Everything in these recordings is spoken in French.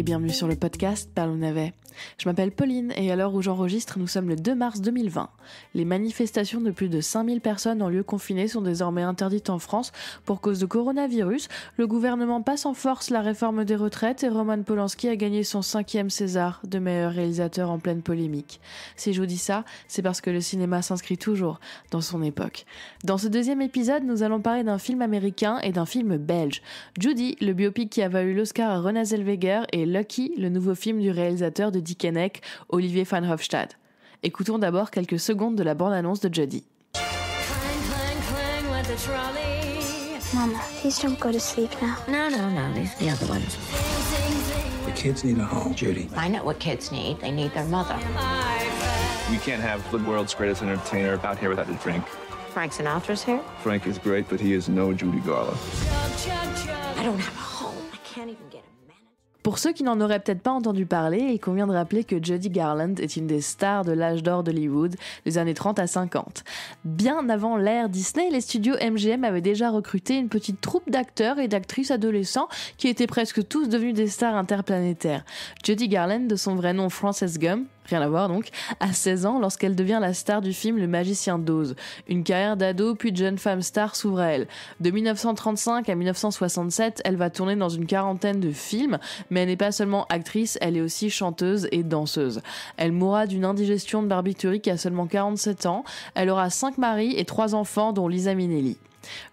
et bienvenue sur le podcast Parlons Navet. Je m'appelle Pauline et à l'heure où j'enregistre, nous sommes le 2 mars 2020. Les manifestations de plus de 5000 personnes en lieu confiné sont désormais interdites en France pour cause de coronavirus. Le gouvernement passe en force la réforme des retraites et Roman Polanski a gagné son cinquième César de meilleur réalisateur en pleine polémique. Si je vous dis ça, c'est parce que le cinéma s'inscrit toujours dans son époque. Dans ce deuxième épisode, nous allons parler d'un film américain et d'un film belge. Judy, le biopic qui a valu l'Oscar à Renée Zellweger et Lucky, le nouveau film du réalisateur de de Dick Henneck, Olivier van Écoutons d'abord quelques secondes de la bande-annonce de Jody. Mama, please don't go to sleep now. No, no, no. These are the other ones. The kids need a home, Judy. I know what kids need. They need their mother. We can't have the world's greatest entertainer about here without a drink. frank's an Sinatra's here. Frank is great, but he is no Judy Garland. I don't have a pour ceux qui n'en auraient peut-être pas entendu parler, il convient de rappeler que Judy Garland est une des stars de l'âge d'or d'Hollywood, des années 30 à 50. Bien avant l'ère Disney, les studios MGM avaient déjà recruté une petite troupe d'acteurs et d'actrices adolescents qui étaient presque tous devenus des stars interplanétaires. Judy Garland, de son vrai nom Frances Gum, rien à voir donc, à 16 ans lorsqu'elle devient la star du film Le Magicien d'Oz. Une carrière d'ado puis de jeune femme star s'ouvre à elle. De 1935 à 1967, elle va tourner dans une quarantaine de films, mais elle n'est pas seulement actrice, elle est aussi chanteuse et danseuse. Elle mourra d'une indigestion de barbiturique à seulement 47 ans. Elle aura 5 maris et 3 enfants dont Lisa Minelli.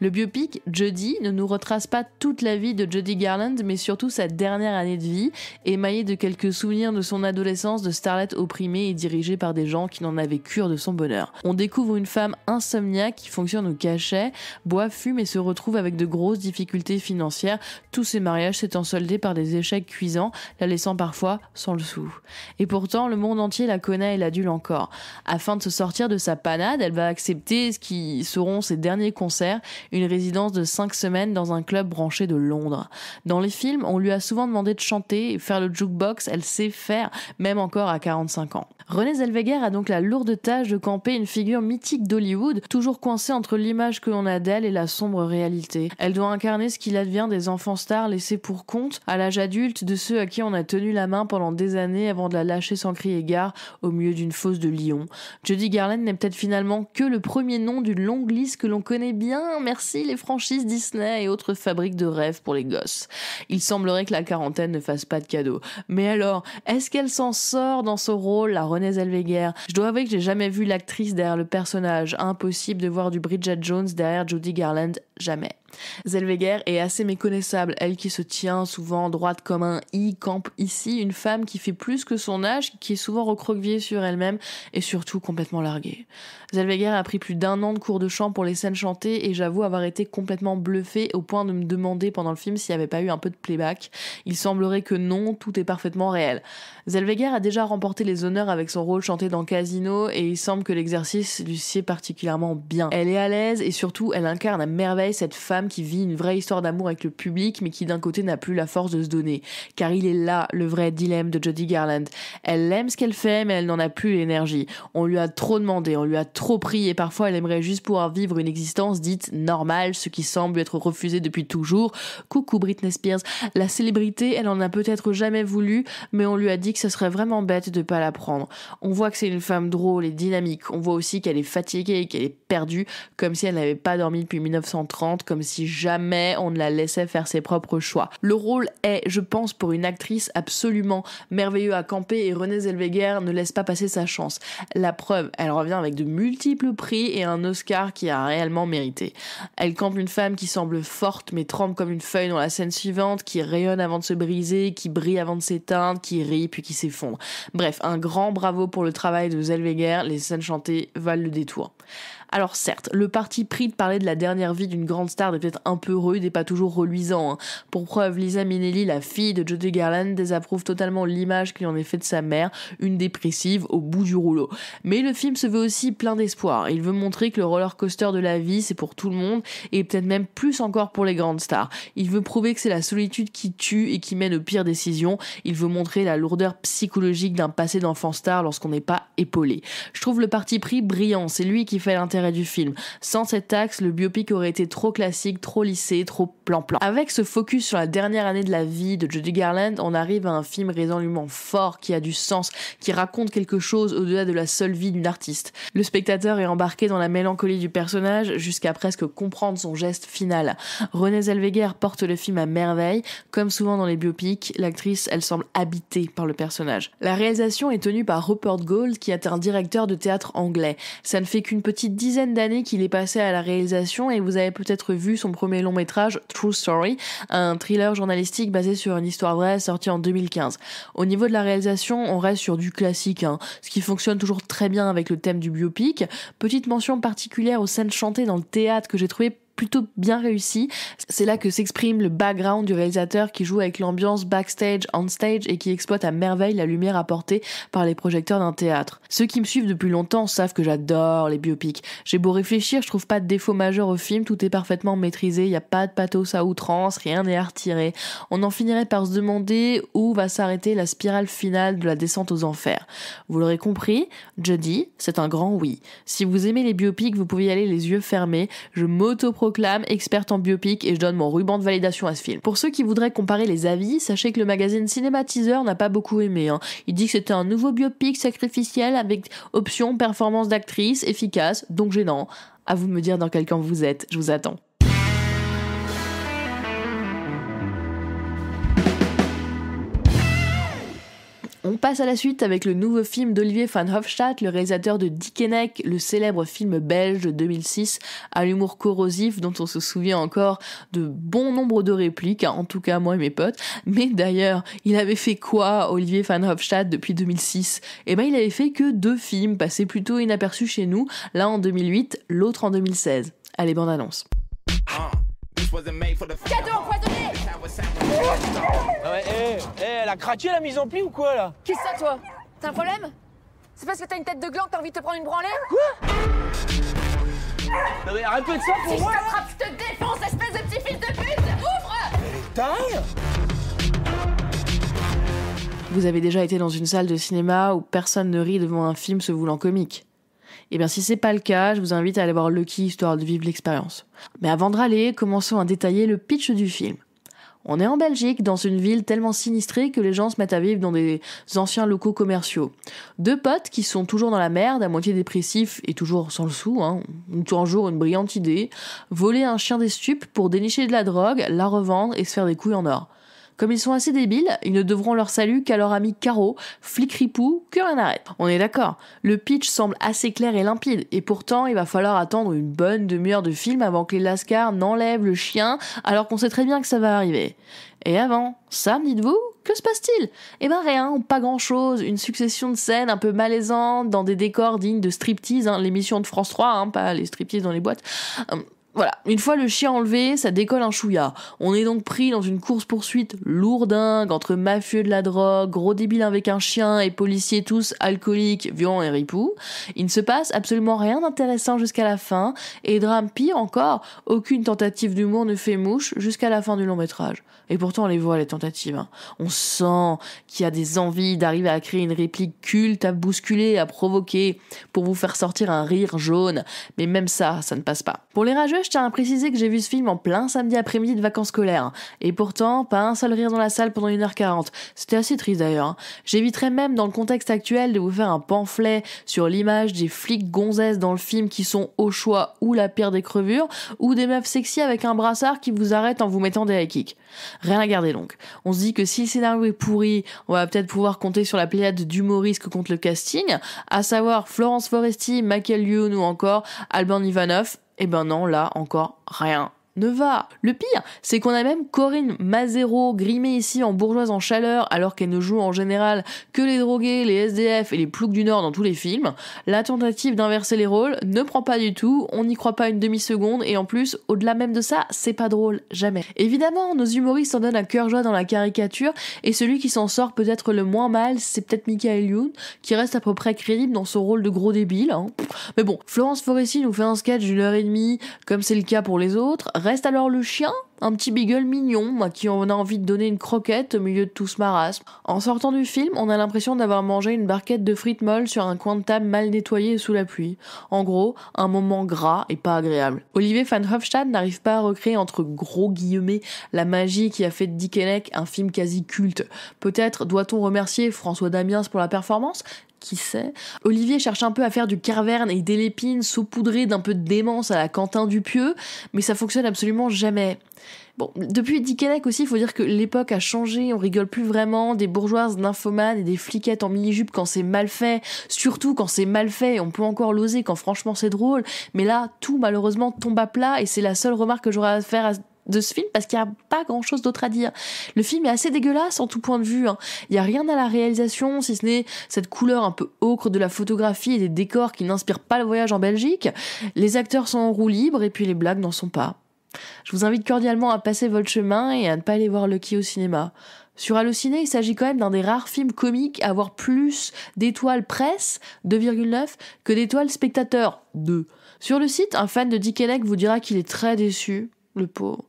Le biopic Judy ne nous retrace pas toute la vie de Judy Garland, mais surtout sa dernière année de vie, émaillée de quelques souvenirs de son adolescence de starlet opprimée et dirigée par des gens qui n'en avaient cure de son bonheur. On découvre une femme insomniaque qui fonctionne au cachet, boit, fume et se retrouve avec de grosses difficultés financières, tous ses mariages s'étant soldés par des échecs cuisants, la laissant parfois sans le sou. Et pourtant, le monde entier la connaît et l'adule encore. Afin de se sortir de sa panade, elle va accepter ce qui seront ses derniers concerts une résidence de 5 semaines dans un club branché de Londres. Dans les films, on lui a souvent demandé de chanter et faire le jukebox, elle sait faire, même encore à 45 ans. Renée Zellweger a donc la lourde tâche de camper une figure mythique d'Hollywood, toujours coincée entre l'image que l'on a d'elle et la sombre réalité. Elle doit incarner ce qu'il advient des enfants stars laissés pour compte à l'âge adulte de ceux à qui on a tenu la main pendant des années avant de la lâcher sans crier gare au milieu d'une fosse de lion. Judy Garland n'est peut-être finalement que le premier nom d'une longue liste que l'on connaît bien Hein, merci les franchises Disney et autres fabriques de rêves pour les gosses. Il semblerait que la quarantaine ne fasse pas de cadeaux. Mais alors, est-ce qu'elle s'en sort dans ce rôle, la Renée Zellweger Je dois avouer que j'ai jamais vu l'actrice derrière le personnage. Impossible de voir du Bridget Jones derrière Judy Garland jamais. Zellweger est assez méconnaissable, elle qui se tient souvent droite comme un i, campe ici, une femme qui fait plus que son âge, qui est souvent recroquevillée sur elle-même et surtout complètement larguée. Zellweger a pris plus d'un an de cours de chant pour les scènes chantées et j'avoue avoir été complètement bluffée au point de me demander pendant le film s'il n'y avait pas eu un peu de playback. Il semblerait que non, tout est parfaitement réel. Zellweger a déjà remporté les honneurs avec son rôle chanté dans Casino et il semble que l'exercice lui sied particulièrement bien. Elle est à l'aise et surtout elle incarne à merveille cette femme qui vit une vraie histoire d'amour avec le public, mais qui d'un côté n'a plus la force de se donner. Car il est là le vrai dilemme de Jodie Garland. Elle aime ce qu'elle fait, mais elle n'en a plus l'énergie. On lui a trop demandé, on lui a trop pris, et parfois elle aimerait juste pouvoir vivre une existence dite normale, ce qui semble être refusé depuis toujours. Coucou Britney Spears. La célébrité, elle en a peut-être jamais voulu, mais on lui a dit que ce serait vraiment bête de pas la prendre. On voit que c'est une femme drôle et dynamique. On voit aussi qu'elle est fatiguée et qu'elle est perdue, comme si elle n'avait pas dormi depuis 1930 comme si jamais on ne la laissait faire ses propres choix. Le rôle est, je pense, pour une actrice absolument merveilleux à camper et Renée Zellweger ne laisse pas passer sa chance. La preuve, elle revient avec de multiples prix et un Oscar qui a réellement mérité. Elle campe une femme qui semble forte mais tremble comme une feuille dans la scène suivante, qui rayonne avant de se briser, qui brille avant de s'éteindre, qui rit puis qui s'effondre. Bref, un grand bravo pour le travail de Zellweger, les scènes chantées valent le détour. Alors certes, le parti pris de parler de la dernière vie d'une grande star est peut-être un peu rude et pas toujours reluisant. Hein. Pour preuve, Lisa Minnelli, la fille de Jodie Garland, désapprouve totalement l'image qu'il en est faite de sa mère, une dépressive au bout du rouleau. Mais le film se veut aussi plein d'espoir. Il veut montrer que le roller coaster de la vie, c'est pour tout le monde et peut-être même plus encore pour les grandes stars. Il veut prouver que c'est la solitude qui tue et qui mène aux pires décisions. Il veut montrer la lourdeur psychologique d'un passé d'enfant star lorsqu'on n'est pas épaulé. Je trouve le parti pris brillant. C'est lui qui fait l'intérêt et du film. Sans cet axe, le biopic aurait été trop classique, trop lissé, trop plan-plan. Avec ce focus sur la dernière année de la vie de Judy Garland, on arrive à un film résolument fort, qui a du sens, qui raconte quelque chose au-delà de la seule vie d'une artiste. Le spectateur est embarqué dans la mélancolie du personnage jusqu'à presque comprendre son geste final. Renée Zellweger porte le film à merveille. Comme souvent dans les biopics, l'actrice, elle semble habitée par le personnage. La réalisation est tenue par Rupert Gold, qui est un directeur de théâtre anglais. Ça ne fait qu'une petite dizaine d'années qu'il est passé à la réalisation et vous avez peut-être vu son premier long métrage True Story, un thriller journalistique basé sur une histoire vraie sortie en 2015. Au niveau de la réalisation, on reste sur du classique, hein, ce qui fonctionne toujours très bien avec le thème du biopic. Petite mention particulière aux scènes chantées dans le théâtre que j'ai trouvé plutôt bien réussi. C'est là que s'exprime le background du réalisateur qui joue avec l'ambiance backstage, on stage et qui exploite à merveille la lumière apportée par les projecteurs d'un théâtre. Ceux qui me suivent depuis longtemps savent que j'adore les biopics. J'ai beau réfléchir, je trouve pas de défaut majeur au film, tout est parfaitement maîtrisé, il n'y a pas de pathos à outrance, rien n'est à retirer. On en finirait par se demander où va s'arrêter la spirale finale de la descente aux enfers. Vous l'aurez compris, Judy, c'est un grand oui. Si vous aimez les biopics, vous pouvez y aller les yeux fermés. Je m'auto proclame experte en biopic et je donne mon ruban de validation à ce film. Pour ceux qui voudraient comparer les avis, sachez que le magazine Cinématiseur n'a pas beaucoup aimé. Hein. Il dit que c'était un nouveau biopic sacrificiel avec option performance d'actrice efficace, donc gênant. À vous de me dire dans quel camp vous êtes, je vous attends. On passe à la suite avec le nouveau film d'Olivier van Hofstadt, le réalisateur de Dickeneck, le célèbre film belge de 2006 à l'humour corrosif dont on se souvient encore de bon nombre de répliques, hein, en tout cas moi et mes potes. Mais d'ailleurs, il avait fait quoi Olivier van Hofstadt depuis 2006 Eh ben il avait fait que deux films passés plutôt inaperçus chez nous, l'un en 2008, l'autre en 2016. Allez, bande annonce. Ah, ah ouais, hé, eh, eh, elle a craqué la mise en pli ou quoi là Qu'est-ce que ça toi T'as un problème C'est parce que t'as une tête de gland que t'as envie de te prendre une branlée Quoi Non mais arrête de ça pour moi Si je te défonce, espèce de petit fils de pute Ouvre T'as vous avez déjà été dans une salle de cinéma où personne ne rit devant un film se voulant comique. Eh bien, si c'est pas le cas, je vous invite à aller voir Lucky histoire de vivre l'expérience. Mais avant de commençons à détailler le pitch du film. On est en Belgique, dans une ville tellement sinistrée que les gens se mettent à vivre dans des anciens locaux commerciaux. Deux potes qui sont toujours dans la merde, à moitié dépressifs et toujours sans le sou, hein, ont toujours une brillante idée, voler un chien des stupes pour dénicher de la drogue, la revendre et se faire des couilles en or. Comme ils sont assez débiles, ils ne devront leur salut qu'à leur ami Caro, flic ripou, que rien n'arrête. On est d'accord, le pitch semble assez clair et limpide, et pourtant il va falloir attendre une bonne demi-heure de film avant que les Lascars n'enlèvent le chien, alors qu'on sait très bien que ça va arriver. Et avant, ça, dites-vous, que se passe-t-il Eh ben rien, pas grand-chose, une succession de scènes un peu malaisantes, dans des décors dignes de striptease, hein, l'émission de France 3, hein, pas les striptease dans les boîtes. Hum, voilà, une fois le chien enlevé, ça décolle un chouïa. On est donc pris dans une course-poursuite lourdingue entre mafieux de la drogue, gros débiles avec un chien et policiers tous alcooliques, violents et ripoux. Il ne se passe absolument rien d'intéressant jusqu'à la fin, et drame pire encore, aucune tentative d'humour ne fait mouche jusqu'à la fin du long métrage. Et pourtant on les voit les tentatives. Hein. On sent qu'il y a des envies d'arriver à créer une réplique culte, à bousculer, à provoquer, pour vous faire sortir un rire jaune. Mais même ça, ça ne passe pas. Pour les rageux, je tiens à préciser que j'ai vu ce film en plein samedi après-midi de vacances scolaires. Et pourtant, pas un seul rire dans la salle pendant 1h40. C'était assez triste d'ailleurs. J'éviterais même dans le contexte actuel de vous faire un pamphlet sur l'image des flics gonzesses dans le film qui sont au choix ou la pire des crevures, ou des meufs sexy avec un brassard qui vous arrête en vous mettant des high kicks. Rien à garder donc. On se dit que si le scénario est pourri, on va peut-être pouvoir compter sur la pléiade d'humoristes contre le casting, à savoir Florence Foresti, Michael Youn ou encore Alban Ivanov, eh ben non, là encore, rien ne va. Le pire, c'est qu'on a même Corinne Mazero, grimée ici en bourgeoise en chaleur, alors qu'elle ne joue en général que les drogués, les SDF et les ploucs du Nord dans tous les films. La tentative d'inverser les rôles ne prend pas du tout, on n'y croit pas une demi-seconde, et en plus, au-delà même de ça, c'est pas drôle, jamais. Évidemment, nos humoristes en donnent à cœur joie dans la caricature, et celui qui s'en sort peut-être le moins mal, c'est peut-être Michael Youn, qui reste à peu près crédible dans son rôle de gros débile. Hein. Mais bon, Florence Foresti nous fait un sketch d'une heure et demie, comme c'est le cas pour les autres, Reste alors le chien un petit beagle mignon, moi qui en a envie de donner une croquette au milieu de tout ce marasme. En sortant du film, on a l'impression d'avoir mangé une barquette de frites molles sur un coin de table mal nettoyé sous la pluie. En gros, un moment gras et pas agréable. Olivier Van Hofstad n'arrive pas à recréer entre gros guillemets la magie qui a fait de Dickeneck un film quasi culte. Peut-être doit-on remercier François Damiens pour la performance qui sait. Olivier cherche un peu à faire du carverne et des lépines saupoudrées d'un peu de démence à la Quentin pieu, mais ça fonctionne absolument jamais. Bon, depuis Dickennec aussi, il faut dire que l'époque a changé, on rigole plus vraiment des bourgeoises nymphomanes et des fliquettes en mini-jupe quand c'est mal fait, surtout quand c'est mal fait, on peut encore l'oser quand franchement c'est drôle, mais là, tout malheureusement tombe à plat et c'est la seule remarque que j'aurais à faire de ce film parce qu'il n'y a pas grand chose d'autre à dire. Le film est assez dégueulasse en tout point de vue. Hein. Il n'y a rien à la réalisation si ce n'est cette couleur un peu ocre de la photographie et des décors qui n'inspirent pas le voyage en Belgique. Les acteurs sont en roue libre et puis les blagues n'en sont pas. Je vous invite cordialement à passer votre chemin et à ne pas aller voir Lucky au cinéma. Sur Allociné, il s'agit quand même d'un des rares films comiques à avoir plus d'étoiles presse, 2,9, que d'étoiles spectateurs, 2. Sur le site, un fan de Dick vous dira qu'il est très déçu, le pauvre.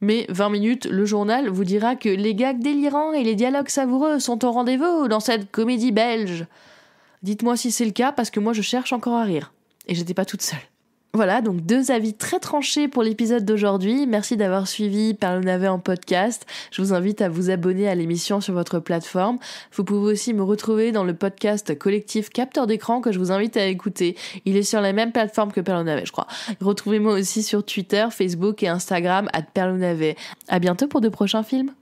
Mais 20 minutes, le journal vous dira que les gags délirants et les dialogues savoureux sont au rendez-vous dans cette comédie belge. Dites-moi si c'est le cas, parce que moi je cherche encore à rire. Et j'étais pas toute seule. Voilà, donc deux avis très tranchés pour l'épisode d'aujourd'hui. Merci d'avoir suivi Perlonavet en podcast. Je vous invite à vous abonner à l'émission sur votre plateforme. Vous pouvez aussi me retrouver dans le podcast collectif Capteur d'écran que je vous invite à écouter. Il est sur la même plateforme que Perlonavet, je crois. Retrouvez-moi aussi sur Twitter, Facebook et Instagram à Perlounave À bientôt pour de prochains films.